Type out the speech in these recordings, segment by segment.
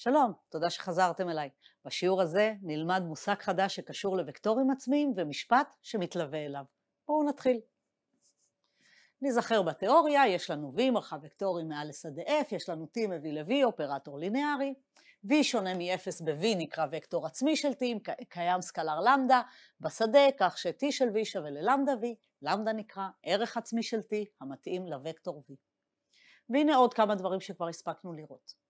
שלום, תודה שחזרתם אליי. בשיעור הזה נלמד מושג חדש שקשור לוקטורים עצמיים ומשפט שמתלווה אליו. בואו נתחיל. נזכר בתיאוריה, יש לנו V מרחב וקטורים מעל לשדה F, יש לנו T מביא ל-V, אופרטור לינארי. V שונה מ-0 ב-V נקרא וקטור עצמי של T, קיים סקלר למדה בשדה, כך ש-T של V שווה ללמדה V, למדה נקרא ערך עצמי של T המתאים לוקטור V. והנה עוד כמה דברים שכבר הספקנו לראות.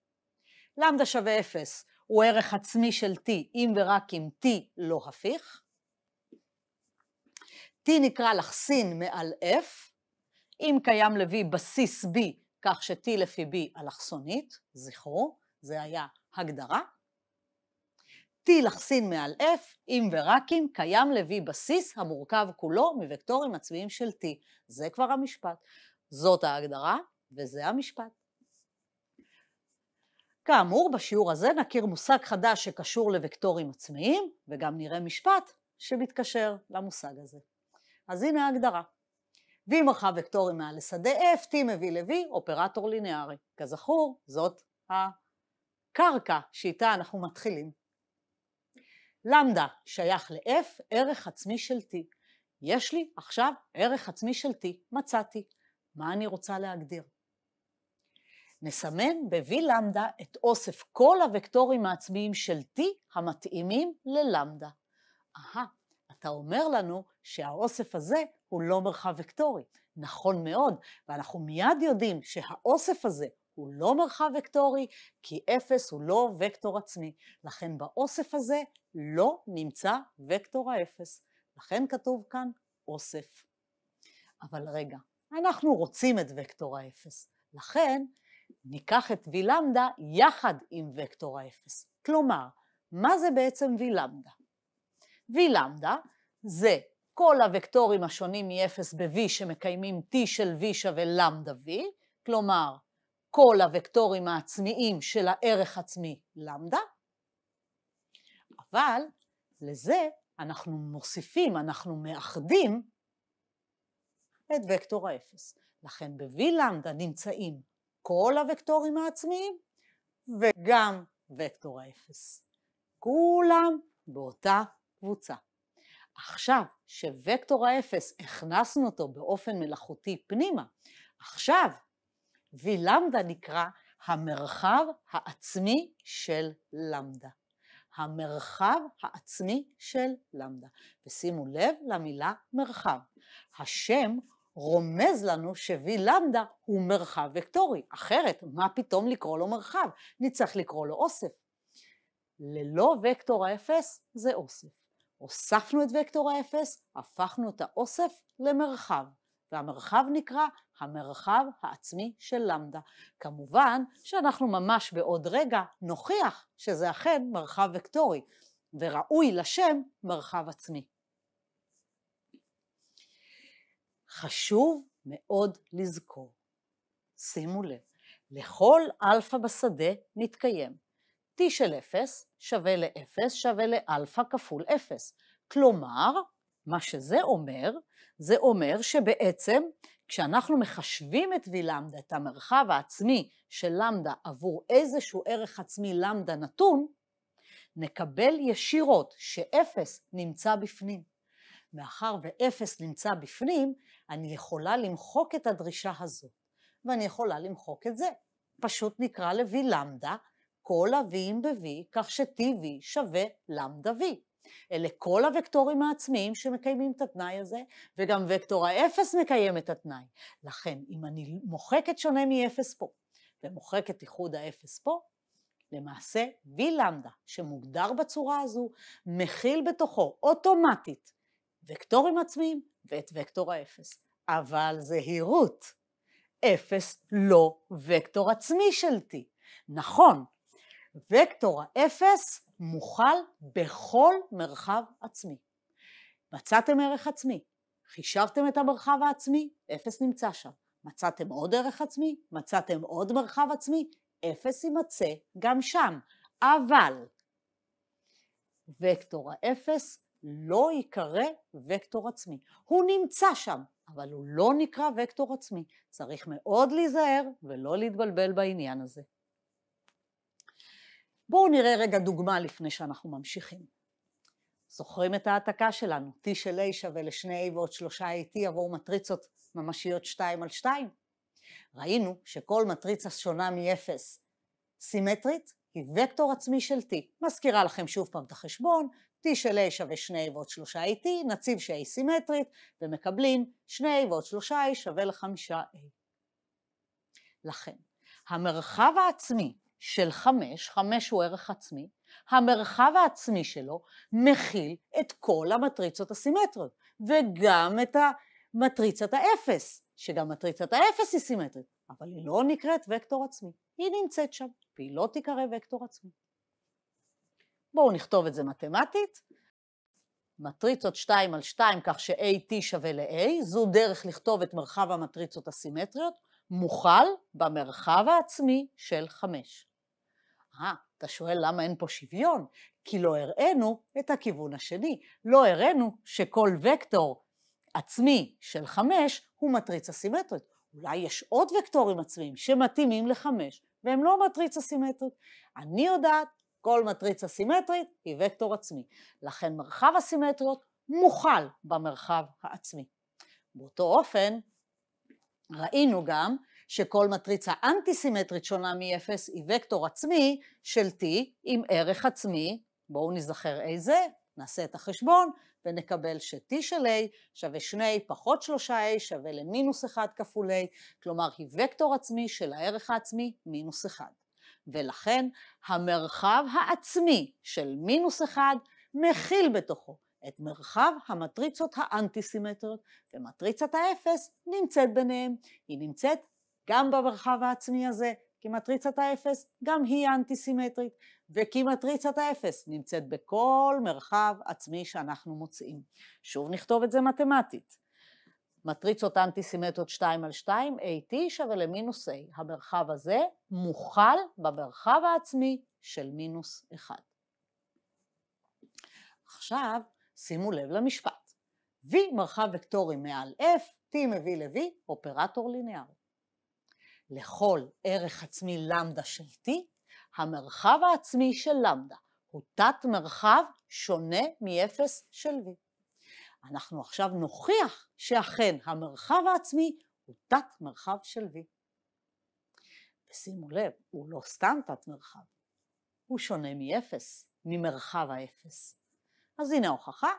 למדה שווה 0 הוא ערך עצמי של t אם ורק אם t לא הפיך. t נקרא לך סין מעל f, אם קיים ל-v בסיס b כך ש-t לפי b אלכסונית, זכרו, זה היה הגדרה. t אלכסין מעל f אם ורק אם קיים ל-v בסיס המורכב כולו מוקטורים עצמיים של t. זה כבר המשפט. זאת ההגדרה וזה המשפט. כאמור, בשיעור הזה נכיר מושג חדש שקשור לוקטורים עצמיים, וגם נראה משפט שמתקשר למושג הזה. אז הנה ההגדרה. V מרחב וקטורים מעל לשדה F, T מביא ל-V, אופרטור לינארי. כזכור, זאת הקרקע שאיתה אנחנו מתחילים. למדה שייך ל-F, ערך עצמי של T. יש לי עכשיו ערך עצמי של T, מצאתי. מה אני רוצה להגדיר? נסמן ב-v למדה את אוסף כל הוקטורים העצמיים של t המתאימים ללמדה. אהה, אתה אומר לנו שהאוסף הזה הוא לא מרחב וקטורי. נכון מאוד, ואנחנו מיד יודעים שהאוסף הזה הוא לא מרחב וקטורי, כי אפס הוא לא וקטור עצמי. לכן באוסף הזה לא נמצא וקטור האפס. לכן כתוב כאן אוסף. אבל רגע, אנחנו רוצים את וקטור האפס. לכן ניקח את וילמדה יחד עם וקטור האפס. כלומר, מה זה בעצם וילמדה? וילמדה זה כל הוקטורים השונים מ-0 ב-v שמקיימים t של v שווה למדה v, כלומר, כל הוקטורים העצמיים של הערך עצמי למדה, אבל לזה אנחנו מוסיפים, אנחנו מאחדים את וקטור האפס. לכן ב-v למדה נמצאים כל הוקטורים העצמיים וגם וקטור האפס. כולם באותה קבוצה. עכשיו שווקטור האפס הכנסנו אותו באופן מלאכותי פנימה, עכשיו v למדה נקרא המרחב העצמי של למדה. המרחב העצמי של למדה. ושימו לב למילה מרחב. השם רומז לנו ש-v למדה הוא מרחב וקטורי, אחרת מה פתאום לקרוא לו מרחב? נצטרך לקרוא לו אוסף. ללא וקטור האפס זה אוסף. הוספנו את וקטור האפס, הפכנו את האוסף למרחב, והמרחב נקרא המרחב העצמי של למדה. כמובן שאנחנו ממש בעוד רגע נוכיח שזה אכן מרחב וקטורי, וראוי לשם מרחב עצמי. חשוב מאוד לזכור. שימו לב, לכל אלפא בשדה נתקיים. t של 0 שווה ל-0 שווה לאלפא כפול 0. כלומר, מה שזה אומר, זה אומר שבעצם כשאנחנו מחשבים את ולמדה, את המרחב העצמי של למדה עבור איזשהו ערך עצמי למדה נתון, נקבל ישירות שאפס נמצא בפנים. מאחר ואפס נמצא בפנים, אני יכולה למחוק את הדרישה הזאת, ואני יכולה למחוק את זה. פשוט נקרא ל-v למדה כל ה-v'ים ב-v, כך ש-tv שווה למדה v. אלה כל הוקטורים העצמיים שמקיימים את התנאי הזה, וגם וקטור האפס מקיים את התנאי. לכן, אם אני מוחקת שונה מ-0 פה, ומוחקת איחוד ה-0 פה, למעשה v למדה, שמוגדר בצורה הזו, מכיל בתוכו אוטומטית וקטורים עצמיים ואת וקטור האפס. אבל זהירות, אפס לא וקטור עצמי של T. נכון, וקטור האפס מוכל בכל מרחב עצמי. מצאתם ערך עצמי, חישבתם את המרחב העצמי, אפס נמצא שם. מצאתם עוד ערך עצמי, מצאתם עוד מרחב עצמי, אפס יימצא גם שם. אבל וקטור האפס לא ייקרא וקטור עצמי. הוא נמצא שם, אבל הוא לא נקרא וקטור עצמי. צריך מאוד להיזהר ולא להתבלבל בעניין הזה. בואו נראה רגע דוגמה לפני שאנחנו ממשיכים. זוכרים את ההעתקה שלנו, T של A שווה לשני a ועוד שלושה at עבור מטריצות ממשיות 2 על 2? ראינו שכל מטריצה שונה מ-0 סימטרית, היא וקטור עצמי של T. מזכירה לכם שוב פעם את החשבון, T של A שווה 2 ועוד 3A T, נציב שה סימטרית, ומקבלים 2 ועוד 3A שווה ל-5A. לכן, המרחב העצמי של 5, 5 הוא ערך עצמי, המרחב העצמי שלו מכיל את כל המטריצות הסימטריות, וגם את המטריצת האפס, שגם מטריצת האפס היא סימטרית. אבל היא לא נקראת וקטור עצמי, היא נמצאת שם, והיא לא תיקרא וקטור עצמי. בואו נכתוב את זה מתמטית, מטריצות 2 על 2 כך ש-AT שווה ל-A, זו דרך לכתוב את מרחב המטריצות הסימטריות, מוכל במרחב העצמי של 5. אה, אתה שואל למה אין פה שוויון? כי לא הראינו את הכיוון השני. לא הראינו שכל וקטור עצמי של 5 הוא מטריצה סימטרית. אולי יש עוד וקטורים עצמיים שמתאימים לחמש, והם לא מטריצה סימטרית. אני יודעת, כל מטריצה סימטרית היא וקטור עצמי. לכן מרחב הסימטריות מוכל במרחב העצמי. באותו אופן, ראינו גם שכל מטריצה אנטי-סימטרית שונה מ-0 היא וקטור עצמי של T עם ערך עצמי, בואו נזכר איזה, נעשה את החשבון, ונקבל ש-t של a שווה 2 פחות 3a שווה למינוס 1 כפול a, כלומר היא וקטור עצמי של הערך העצמי מינוס 1. ולכן המרחב העצמי של מינוס 1 מכיל בתוכו את מרחב המטריצות האנטי-סימטריות, ומטריצת האפס נמצאת ביניהם. היא נמצאת גם במרחב העצמי הזה, כי מטריצת האפס גם היא אנטי-סימטרית, וכי מטריצת האפס נמצאת בכל מרחב עצמי שאנחנו מוצאים. שוב נכתוב את זה מתמטית. מטריצות אנטי סימטריות 2 על 2, AT שווה למינוס A. המרחב הזה מוכל במרחב העצמי של מינוס 1. עכשיו, שימו לב למשפט. V מרחב וקטורי מעל F, T מביא ל-V, אופרטור ליניארי. לכל ערך עצמי למדה של T המרחב העצמי של למדה הוא תת מרחב שונה מ-0 של v. אנחנו עכשיו נוכיח שאכן המרחב העצמי הוא תת מרחב של v. ושימו לב, הוא לא סתם תת מרחב, הוא שונה מ-0, ממרחב ה-0. אז הנה ההוכחה.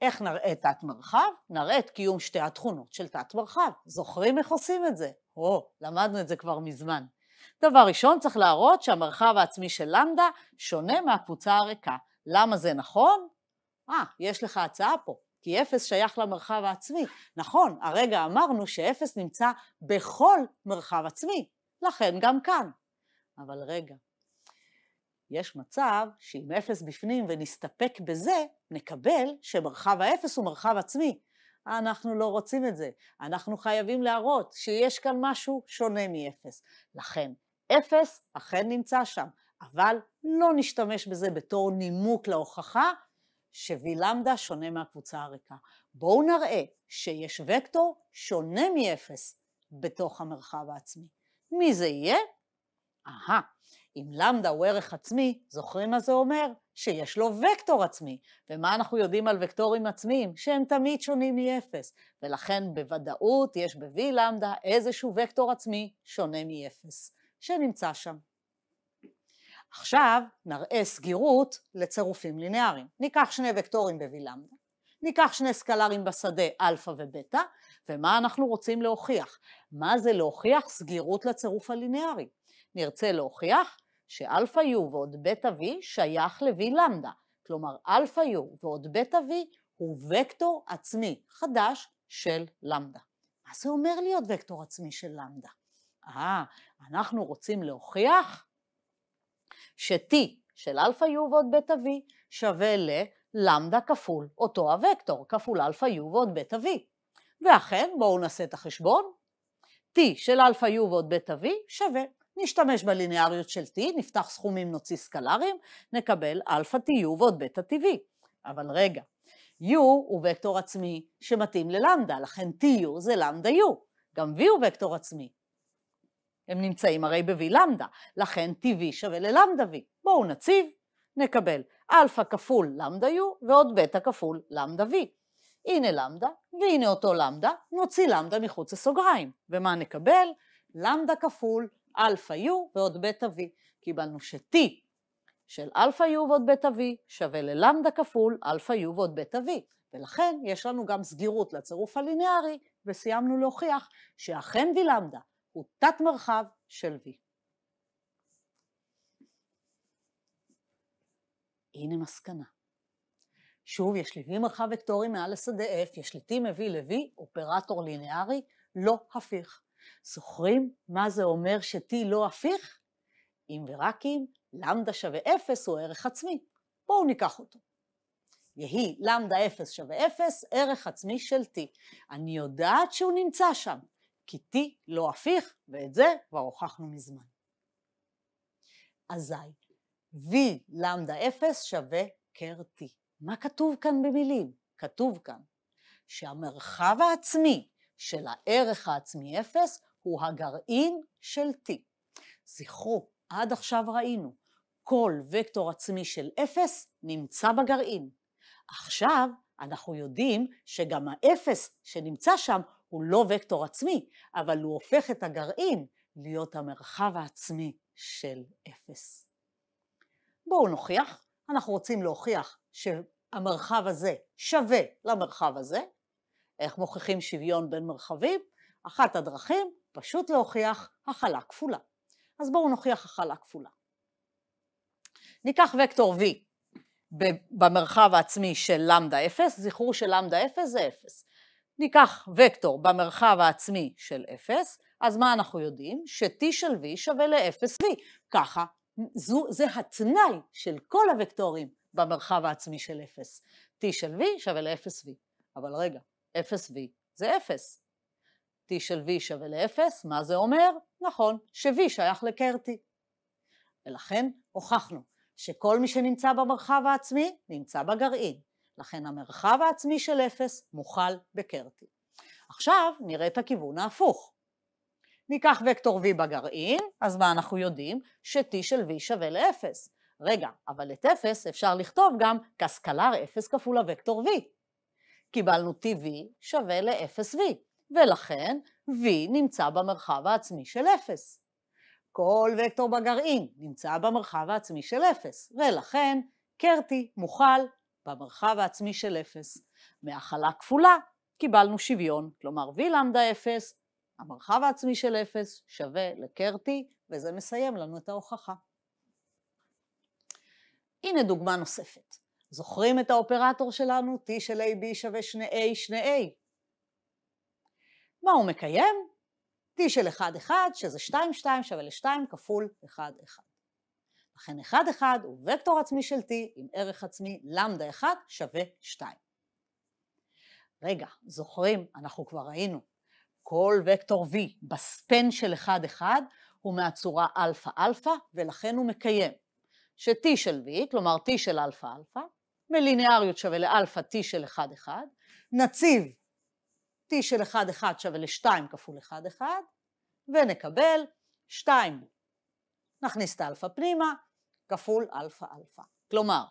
איך נראה תת מרחב? נראה את קיום שתי התכונות של תת מרחב. זוכרים איך עושים את זה? או, למדנו את זה כבר מזמן. דבר ראשון, צריך להראות שהמרחב העצמי של למדה שונה מהקבוצה הריקה. למה זה נכון? אה, יש לך הצעה פה, כי אפס שייך למרחב העצמי. נכון, הרגע אמרנו שאפס נמצא בכל מרחב עצמי, לכן גם כאן. אבל רגע, יש מצב שאם אפס בפנים ונסתפק בזה, נקבל שמרחב האפס הוא מרחב עצמי, אנחנו לא רוצים את זה. אנחנו חייבים להראות שיש כאן משהו שונה מאפס. לכן, אפס אכן נמצא שם, אבל לא נשתמש בזה בתור נימוק להוכחה ש למדה שונה מהקבוצה הריקה. בואו נראה שיש וקטור שונה מאפס בתוך המרחב העצמי. מי זה יהיה? אהה, אם למדה הוא ערך עצמי, זוכרים מה זה אומר? שיש לו וקטור עצמי. ומה אנחנו יודעים על וקטורים עצמיים? שהם תמיד שונים מאפס. ולכן בוודאות יש ב-v למדה איזשהו וקטור עצמי שונה מאפס, שנמצא שם. עכשיו נראה סגירות לצירופים לינאריים. ניקח שני וקטורים ב-v למדה, ניקח שני סקלרים בשדה אלפא ובטא, ומה אנחנו רוצים להוכיח? מה זה להוכיח סגירות לצירוף הלינארי? נרצה להוכיח שאלפא U ועוד בטא V שייך ל-V למדה. כלומר, אלפא U ועוד בטא V הוא וקטור עצמי חדש של למדה. מה זה אומר להיות וקטור עצמי של למדה? אה, אנחנו רוצים להוכיח ש-T של אלפא U ועוד בטא V שווה ללמדא כפול אותו הוקטור, כפול אלפא U ועוד בטא V. ואכן, בואו נעשה את החשבון. T של אלפא U ועוד בטא V שווה נשתמש בליניאריות של t, נפתח סכומים, נוציא סקלרים, נקבל אלפא tu ועוד בטא tv. אבל רגע, u הוא וקטור עצמי שמתאים ללמדה, לכן tu זה למדה u. גם v הוא וקטור עצמי. הם נמצאים הרי ב-v למדה, לכן tv שווה ללמדה v. בואו נציב, נקבל alpha כפול למדה u ועוד beta כפול למדה v. הנה למדה, והנה אותו למדה, נוציא למדה מחוץ לסוגריים. ומה נקבל? למדה כפול אלפא U ועוד בטא V. קיבלנו ש-T של אלפא U ועוד בטא V שווה ללמדה כפול אלפא U ועוד בטא V. ולכן יש לנו גם סגירות לצירוף הליניארי, וסיימנו להוכיח שאכן V למדה הוא תת מרחב של V. הנה מסקנה. שוב, יש לי V מרחב וקטורי מעל לשדה F, יש לי T מ-V ל-V, אופרטור ליניארי, לא הפיך. זוכרים מה זה אומר ש-t לא הפיך? אם ורק אם למדה שווה 0 הוא ערך עצמי. בואו ניקח אותו. יהי למדה 0 שווה 0, ערך עצמי של t. אני יודעת שהוא נמצא שם, כי t לא הפיך, ואת זה כבר הוכחנו מזמן. אזי, v למדה 0 שווה קר t. מה כתוב כאן במילים? כתוב כאן שהמרחב העצמי של הערך העצמי אפס הוא הגרעין של T. זכרו, עד עכשיו ראינו, כל וקטור עצמי של אפס נמצא בגרעין. עכשיו אנחנו יודעים שגם האפס שנמצא שם הוא לא וקטור עצמי, אבל הוא הופך את הגרעין להיות המרחב העצמי של אפס. בואו נוכיח, אנחנו רוצים להוכיח שהמרחב הזה שווה למרחב הזה, איך מוכיחים שוויון בין מרחבים? אחת הדרכים, פשוט להוכיח הכלה כפולה. אז בואו נוכיח הכלה כפולה. ניקח וקטור v במרחב העצמי של למדה 0, זכרו שלמדה 0 זה 0. ניקח וקטור במרחב העצמי של 0, אז מה אנחנו יודעים? ש-t של v שווה ל-0v. ככה, זו, זה התנאי של כל הוקטורים במרחב העצמי של 0. t של v שווה ל-0v. אבל רגע, אפס v זה אפס. T של V שווה לאפס, מה זה אומר? נכון, ש-V שייך לקרטי. ולכן הוכחנו שכל מי שנמצא במרחב העצמי נמצא בגרעין. לכן המרחב העצמי של אפס מוכל בקרטי. עכשיו נראה את הכיוון ההפוך. ניקח וקטור V בגרעין, אז מה אנחנו יודעים? ש-T של V שווה ל-0. רגע, אבל את 0 אפשר לכתוב גם כסקלר 0 כפול הוקטור V. קיבלנו TV שווה ל-0V, ולכן V נמצא במרחב העצמי של 0. כל וקטור בגרעין נמצא במרחב העצמי של 0, ולכן קרטי מוכל במרחב העצמי של 0. מהכלה כפולה קיבלנו שוויון, כלומר V למדה 0, המרחב העצמי של 0 שווה לקרטי, וזה מסיים לנו את ההוכחה. הנה דוגמה נוספת. זוכרים את האופרטור שלנו? T של AB שווה שני a שני a מה הוא מקיים? T של 1, 1, שזה 2, 2 שווה ל-2 כפול 1, 1. לכן 1, 1 הוא וקטור עצמי של T עם ערך עצמי למדה 1 שווה 2. רגע, זוכרים? אנחנו כבר ראינו. כל וקטור V בספן של 1, 1 הוא מהצורה Alpha-Alpha, ולכן הוא מקיים ש-T של V, כלומר T של Alpha-Alpha, מליניאריות שווה לאלפא t של 1, 1, נציב t של 1, 1 שווה ל-2 כפול 1, 1, ונקבל 2, נכניס את האלפא פנימה, כפול אלפא אלפא. כלומר,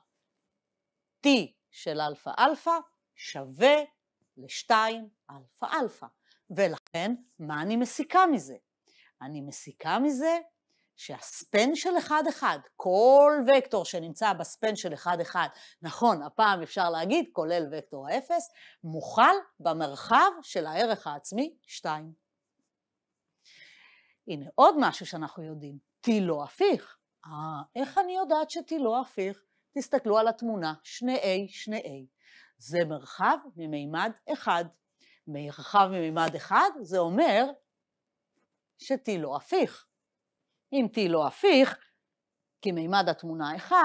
t של אלפא אלפא שווה ל-2 אלפא אלפא. ולכן, מה אני מסיקה מזה? אני מסיקה מזה שהספן של 1-1, כל וקטור שנמצא בספן של 1-1, נכון, הפעם אפשר להגיד, כולל וקטור ה-0, מוכל במרחב של הערך העצמי 2. הנה עוד משהו שאנחנו יודעים, T לא הפיך. אה, איך אני יודעת ש-T לא הפיך? תסתכלו על התמונה, שני a שני a זה מרחב ממימד 1. מרחב ממימד 1 זה אומר ש-T לא הפיך. אם T לא הפיך, כי מימד התמונה 1,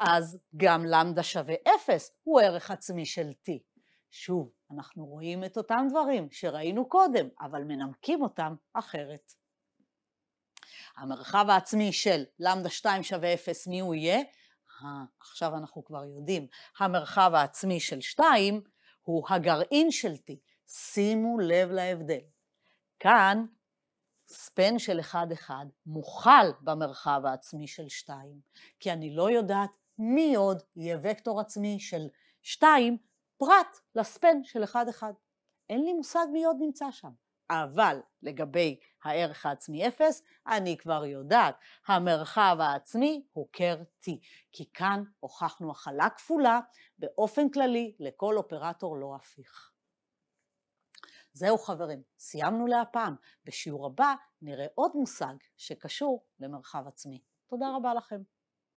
אז גם למדה שווה 0 הוא ערך עצמי של T. שוב, אנחנו רואים את אותם דברים שראינו קודם, אבל מנמקים אותם אחרת. המרחב העצמי של למדה 2 שווה 0, מי הוא יהיה? 아, אה, עכשיו אנחנו כבר יודעים. המרחב העצמי של 2 הוא הגרעין של T. שימו לב להבדל. כאן ספן של אחד אחד מוכל במרחב העצמי של שתיים, כי אני לא יודעת מי עוד יהיה וקטור עצמי של שתיים פרט לספן של אחד אחד. אין לי מושג מי עוד נמצא שם. אבל לגבי הערך העצמי אפס, אני כבר יודעת, המרחב העצמי הוא קר-T, כי כאן הוכחנו הכלה כפולה באופן כללי לכל אופרטור לא הפיך. זהו חברים, סיימנו להפעם. בשיעור הבא נראה עוד מושג שקשור למרחב עצמי. תודה רבה לכם.